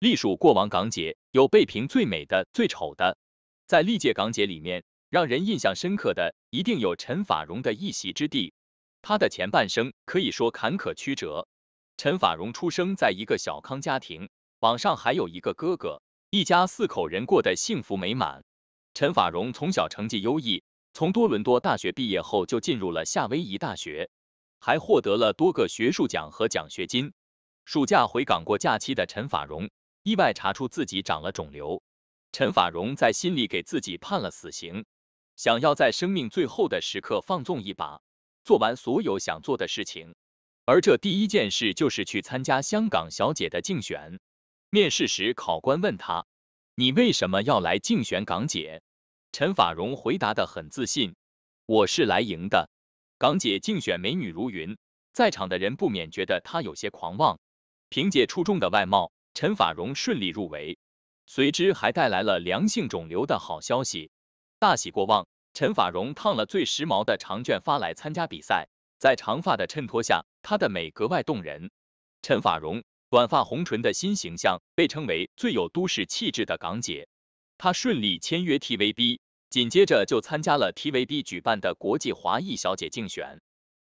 隶属过往港姐，有被评最美的、最丑的。在历届港姐里面，让人印象深刻的一定有陈法荣的一席之地。他的前半生可以说坎坷曲折。陈法荣出生在一个小康家庭，网上还有一个哥哥，一家四口人过得幸福美满。陈法荣从小成绩优异，从多伦多大学毕业后就进入了夏威夷大学，还获得了多个学术奖和奖学金。暑假回港过假期的陈法荣。意外查出自己长了肿瘤，陈法荣在心里给自己判了死刑，想要在生命最后的时刻放纵一把，做完所有想做的事情。而这第一件事就是去参加香港小姐的竞选。面试时，考官问他：“你为什么要来竞选港姐？”陈法荣回答的很自信：“我是来赢的。”港姐竞选美女如云，在场的人不免觉得她有些狂妄。凭借出众的外貌。陈法荣顺利入围，随之还带来了良性肿瘤的好消息，大喜过望。陈法荣烫了最时髦的长卷发来参加比赛，在长发的衬托下，她的美格外动人。陈法荣短发红唇的新形象被称为最有都市气质的港姐，她顺利签约 TVB，紧接着就参加了 TVB 举办的国际华裔小姐竞选。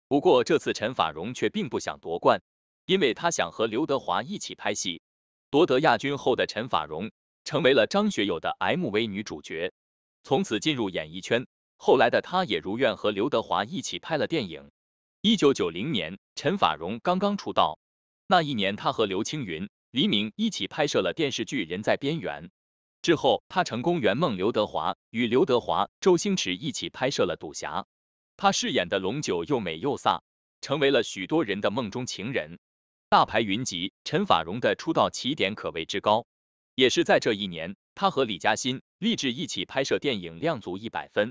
不过这次陈法荣却并不想夺冠，因为她想和刘德华一起拍戏。夺得亚军后的陈法蓉成为了张学友的 MV 女主角，从此进入演艺圈。后来的她也如愿和刘德华一起拍了电影。一九九零年，陈法蓉刚刚出道，那一年她和刘青云、黎明一起拍摄了电视剧《人在边缘》。之后，她成功圆梦刘德华，与刘德华、周星驰一起拍摄了《赌侠》，她饰演的龙九又美又飒，成为了许多人的梦中情人。大牌云集，陈法荣的出道起点可谓之高。也是在这一年，他和李嘉欣立志一起拍摄电影《亮足一百分》，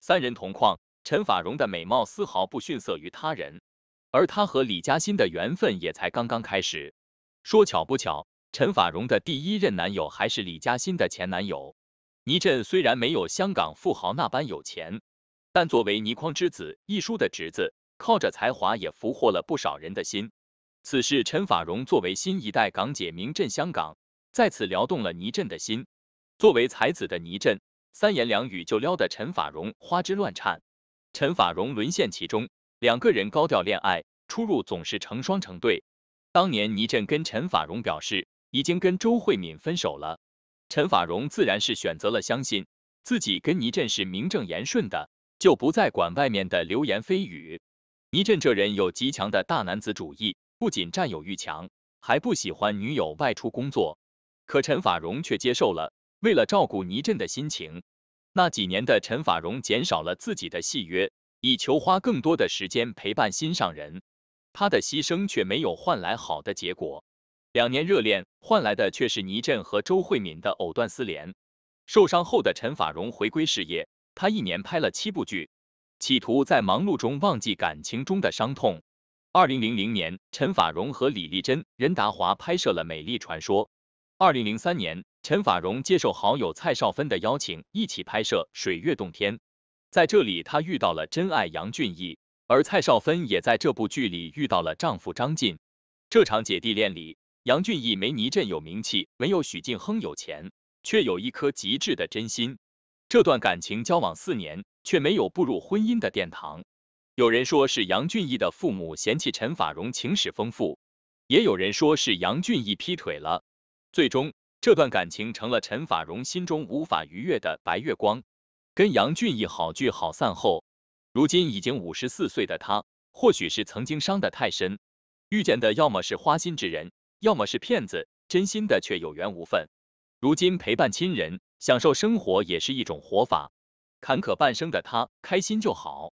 三人同框，陈法荣的美貌丝毫不逊色于他人，而他和李嘉欣的缘分也才刚刚开始。说巧不巧，陈法荣的第一任男友还是李嘉欣的前男友倪震。虽然没有香港富豪那般有钱，但作为倪匡之子、一书的侄子，靠着才华也俘获了不少人的心。此事，陈法荣作为新一代港姐名震香港，再次撩动了倪震的心。作为才子的倪震，三言两语就撩得陈法荣花枝乱颤。陈法荣沦陷其中，两个人高调恋爱，出入总是成双成对。当年倪震跟陈法荣表示已经跟周慧敏分手了，陈法荣自然是选择了相信自己跟倪震是名正言顺的，就不再管外面的流言蜚语。倪震这人有极强的大男子主义。不仅占有欲强，还不喜欢女友外出工作，可陈法荣却接受了。为了照顾倪震的心情，那几年的陈法荣减少了自己的戏约，以求花更多的时间陪伴心上人。他的牺牲却没有换来好的结果，两年热恋换来的却是倪震和周慧敏的藕断丝连。受伤后的陈法荣回归事业，他一年拍了七部剧，企图在忙碌中忘记感情中的伤痛。二零零零年，陈法荣和李丽珍、任达华拍摄了《美丽传说》。二零零三年，陈法荣接受好友蔡少芬的邀请，一起拍摄《水月洞天》。在这里，她遇到了真爱杨俊毅，而蔡少芬也在这部剧里遇到了丈夫张晋。这场姐弟恋里，杨俊毅没倪震有名气，没有许晋亨有钱，却有一颗极致的真心。这段感情交往四年，却没有步入婚姻的殿堂。有人说是杨俊毅的父母嫌弃陈法荣情史丰富，也有人说是杨俊毅劈腿了。最终，这段感情成了陈法荣心中无法逾越的白月光。跟杨俊毅好聚好散后，如今已经五十四岁的他，或许是曾经伤的太深，遇见的要么是花心之人，要么是骗子，真心的却有缘无分。如今陪伴亲人，享受生活也是一种活法。坎坷半生的他，开心就好。